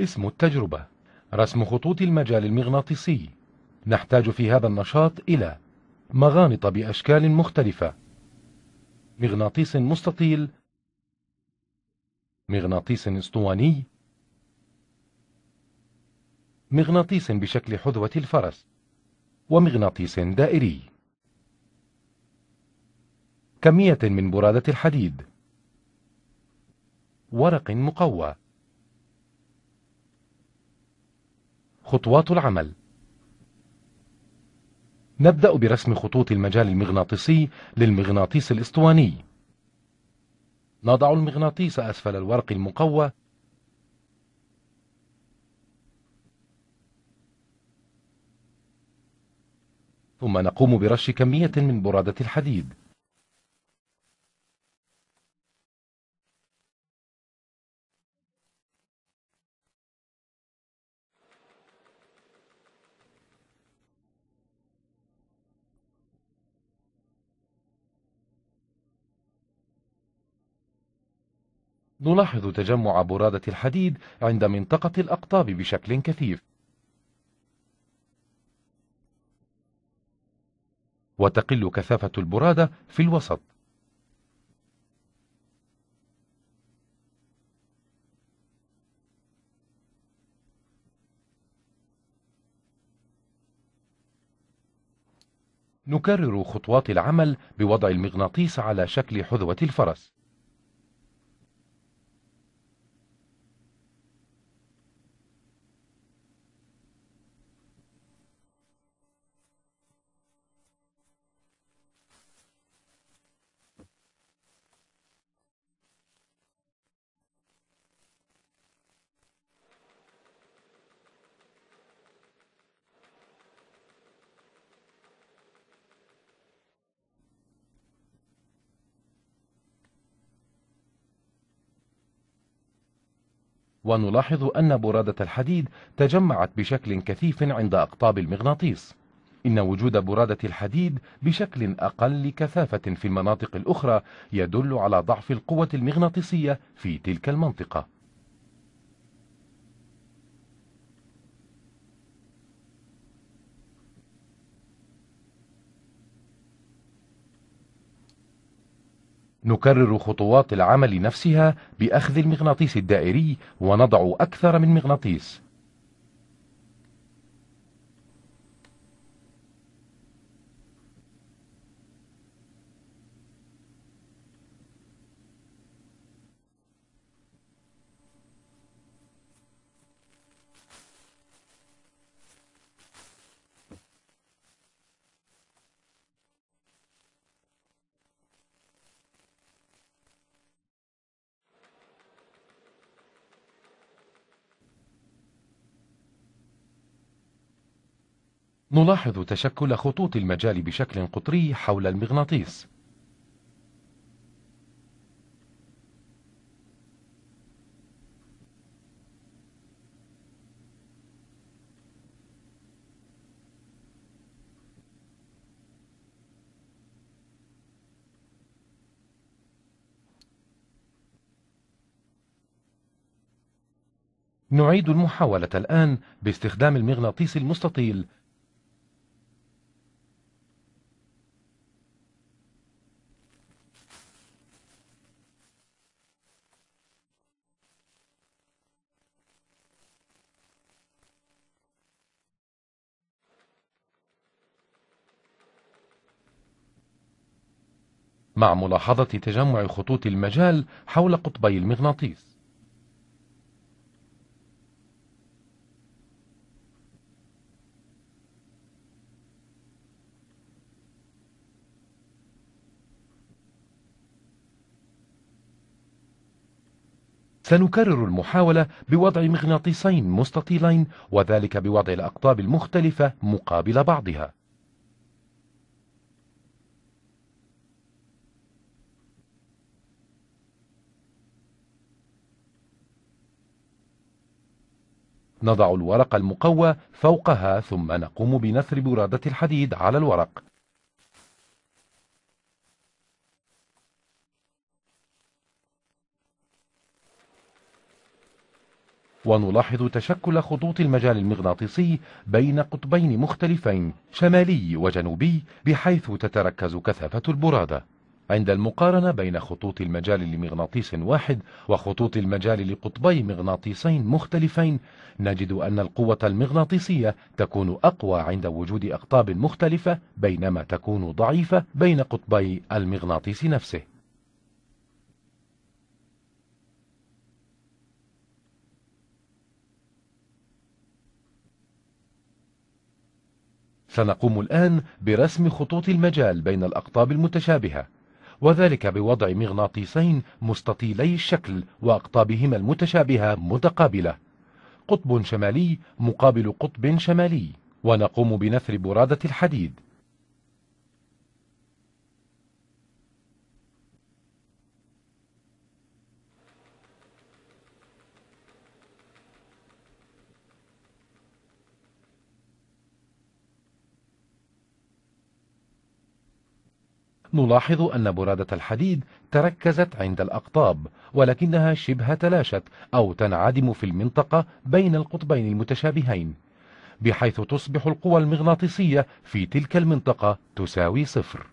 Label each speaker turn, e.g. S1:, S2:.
S1: اسم التجربة رسم خطوط المجال المغناطيسي نحتاج في هذا النشاط إلى مغانط بأشكال مختلفة مغناطيس مستطيل مغناطيس اسطواني مغناطيس بشكل حذوة الفرس ومغناطيس دائري كمية من برادة الحديد ورق مقوى خطوات العمل نبدأ برسم خطوط المجال المغناطيسي للمغناطيس الاسطواني نضع المغناطيس أسفل الورق المقوى ثم نقوم برش كمية من برادة الحديد نلاحظ تجمع برادة الحديد عند منطقة الأقطاب بشكل كثيف وتقل كثافة البرادة في الوسط نكرر خطوات العمل بوضع المغناطيس على شكل حذوة الفرس ونلاحظ أن برادة الحديد تجمعت بشكل كثيف عند أقطاب المغناطيس إن وجود برادة الحديد بشكل أقل كثافة في المناطق الأخرى يدل على ضعف القوة المغناطيسية في تلك المنطقة نكرر خطوات العمل نفسها بأخذ المغناطيس الدائري ونضع أكثر من مغناطيس نلاحظ تشكل خطوط المجال بشكل قطري حول المغناطيس نعيد المحاولة الآن باستخدام المغناطيس المستطيل مع ملاحظة تجمع خطوط المجال حول قطبي المغناطيس سنكرر المحاولة بوضع مغناطيسين مستطيلين وذلك بوضع الأقطاب المختلفة مقابل بعضها نضع الورق المقوى فوقها ثم نقوم بنثر برادة الحديد على الورق ونلاحظ تشكل خطوط المجال المغناطيسي بين قطبين مختلفين شمالي وجنوبي بحيث تتركز كثافة البرادة عند المقارنة بين خطوط المجال لمغناطيس واحد وخطوط المجال لقطبي مغناطيسين مختلفين نجد أن القوة المغناطيسية تكون أقوى عند وجود أقطاب مختلفة بينما تكون ضعيفة بين قطبي المغناطيس نفسه سنقوم الآن برسم خطوط المجال بين الأقطاب المتشابهة وذلك بوضع مغناطيسين مستطيلي الشكل وأقطابهما المتشابهة متقابلة قطب شمالي مقابل قطب شمالي ونقوم بنثر برادة الحديد نلاحظ أن برادة الحديد تركزت عند الأقطاب ولكنها شبه تلاشت أو تنعدم في المنطقة بين القطبين المتشابهين بحيث تصبح القوى المغناطيسية في تلك المنطقة تساوي صفر